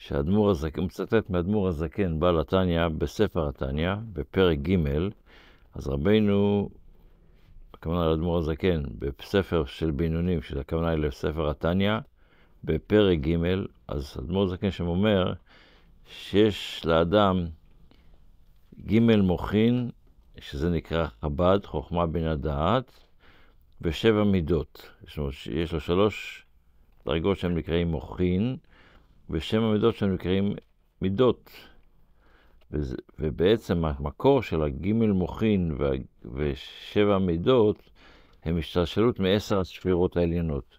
שהאדמו"ר הזקן, מצטט מאדמו"ר הזקן, בעל התניא, בספר התניא, בפרק ג', אז רבנו, הכוונה לאדמו"ר הזקן, בספר של בינונים, שזה הכוונה לספר התניא, בפרק ג', אז אדמו"ר הזקן שם אומר שיש לאדם ג' מוחין, שזה נקרא חב"ד, חוכמה בן הדעת, ושבע מידות. יש לו, יש לו שלוש דרגות שהם נקראים מוחין, ושם המידות שלנו נקראים מידות. ובעצם המקור של הגימל מוחין ושבע מידות הם השתלשלות מעשר הספירות העליונות.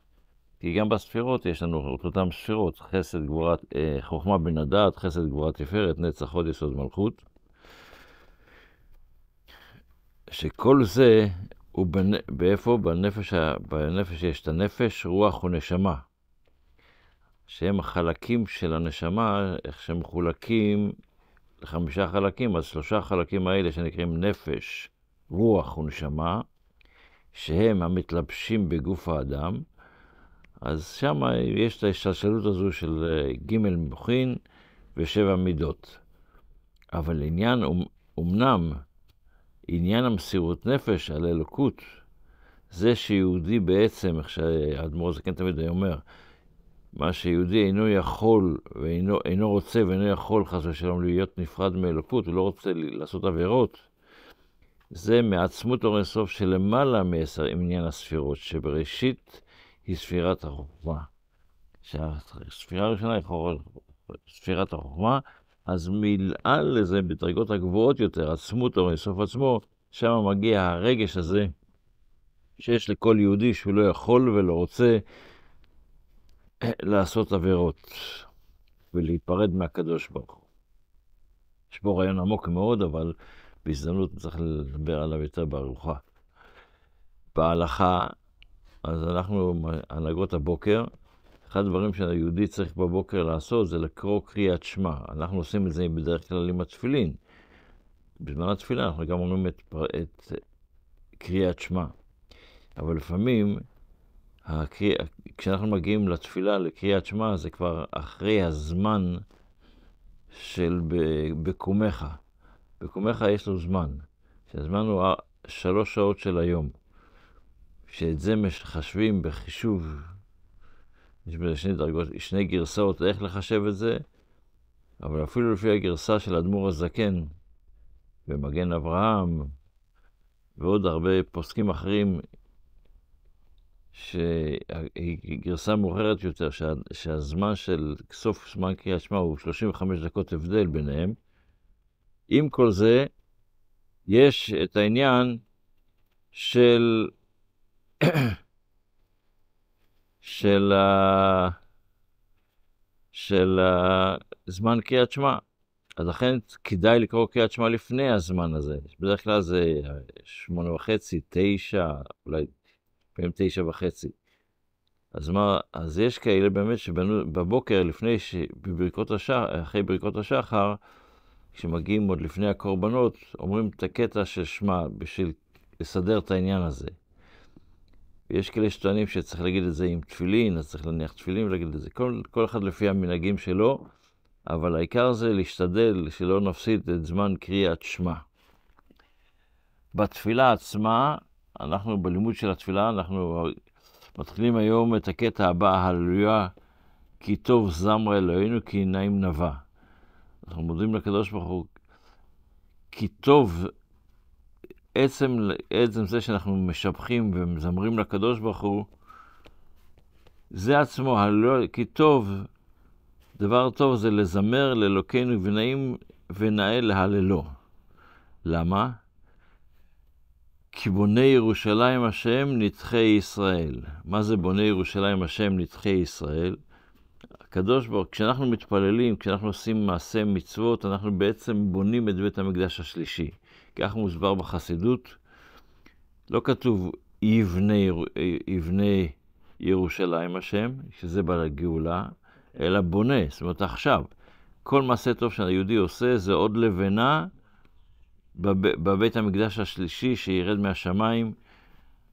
כי גם בספירות יש לנו את אותן ספירות, חסד, גבורת, אה, חוכמה בן הדעת, חסד, גבורת, תפארת, נצח, הוד, יסוד, מלכות. שכל זה הוא בנ... באיפה? בנפש, ה... בנפש יש את הנפש, רוח ונשמה. שהם החלקים של הנשמה, איך שהם מחולקים לחמישה חלקים, אז שלושה חלקים האלה שנקראים נפש, רוח ונשמה, שהם המתלבשים בגוף האדם, אז שם יש את ההשתלשלות הזו של אה, ג' מוחין ושבע מידות. אבל עניין, אמנם, עניין המסירות נפש על אלוקות, זה שיהודי בעצם, איך שהאדמו"ר זקן תמיד היה אומר, מה שיהודי אינו יכול, ואינו אינו רוצה ואינו יכול חס ושלום להיות נפרד מאלוקות, הוא לא רוצה לעשות עבירות, זה מעצמות אור אינסוף שלמעלה מעשר עניין הספירות, שבראשית היא ספירת החוכמה. שהספירה הראשונה היא ספירת החוכמה, אז מילאה לזה בדרגות הגבוהות יותר, עצמות אורי סוף עצמו, שם מגיע הרגש הזה שיש לכל יהודי שהוא לא יכול ולא רוצה. לעשות עבירות ולהיפרד מהקדוש ברוך הוא. יש פה רעיון עמוק מאוד, אבל בהזדמנות צריך לדבר עליו יותר בארוחה. בהלכה, אז אנחנו, הנהגות הבוקר, אחד הדברים שהיהודי צריך בבוקר לעשות זה לקרוא קריאת שמע. אנחנו עושים את זה בדרך כלל עם התפילין. בזמן התפילה אנחנו גם אומרים את, את קריאת שמע. אבל לפעמים הקרי... כשאנחנו מגיעים לתפילה, לקריאת שמע, זה כבר אחרי הזמן של בקומך. בקומך יש לו זמן, שהזמן הוא שלוש שעות של היום, שאת זה מחשבים בחישוב, יש בזה שני דרגות, שני גרסאות איך לחשב את זה, אבל אפילו לפי הגרסה של אדמו"ר הזקן במגן אברהם, ועוד הרבה פוסקים אחרים שהיא גרסה מאוחרת יותר, שה, שהזמן של סוף זמן קריאת שמע הוא 35 דקות הבדל ביניהם. עם כל זה, יש את העניין של, של, ה, של ה... זמן קריאת שמע. אז לכן כדאי לקרוא קריאת שמע לפני הזמן הזה. בדרך כלל זה שמונה וחצי, תשע, אולי והם תשע וחצי. אז מה, אז יש כאלה באמת שבבוקר, לפני, ש... בבריקות השחר, אחרי ברכות השחר, כשמגיעים עוד לפני הקורבנות, אומרים את הקטע של שמע, בשביל לסדר את העניין הזה. יש כאלה שטוענים שצריך להגיד את זה עם תפילין, אז צריך להניח תפילין ולהגיד את זה. כל, כל אחד לפי המנהגים שלו, אבל העיקר זה להשתדל שלא נפסיד את זמן קריאת שמע. בתפילה עצמה, אנחנו בלימוד של התפילה, אנחנו מתחילים היום את הקטע הבא, הללויה, כי טוב זמרה אלוהינו, כי עיניים נבע. אנחנו מודים לקדוש ברוך הוא, כי טוב, עצם, עצם זה שאנחנו משבחים ומזמרים לקדוש ברוך הוא, זה עצמו, הללויה, כי טוב, דבר טוב זה לזמר לאלוקינו ונעים ונאה להללו. למה? כי בונה ירושלים השם נדחי ישראל. מה זה בונה ירושלים השם נדחי ישראל? הקדוש ברוך כשאנחנו מתפללים, כשאנחנו עושים מעשה מצוות, אנחנו בעצם בונים את בית המקדש השלישי. כך מוסבר בחסידות. לא כתוב יבנה, יבנה ירושלים השם, שזה בגאולה, אלא בונה, זאת אומרת עכשיו. כל מעשה טוב שהיהודי עושה זה עוד לבנה בב, בבית המקדש השלישי שירד מהשמיים,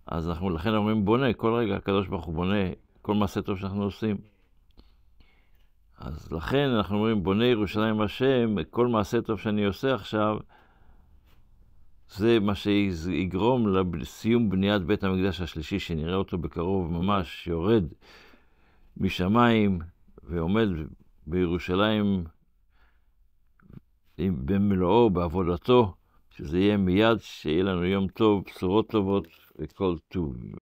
אז אנחנו לכן אומרים בונה, כל רגע הקדוש ברוך הוא בונה כל מעשה טוב שאנחנו עושים. אז לכן אנחנו אומרים, בונה ירושלים השם, כל מעשה טוב שאני עושה עכשיו, זה מה שיגרום לסיום בניית בית המקדש השלישי, שנראה אותו בקרוב ממש, שיורד משמיים ועומד בירושלים במלואו, בעבודתו. שזה יהיה מיד, שיהיה לנו יום טוב, בשורות טובות וכל טוב.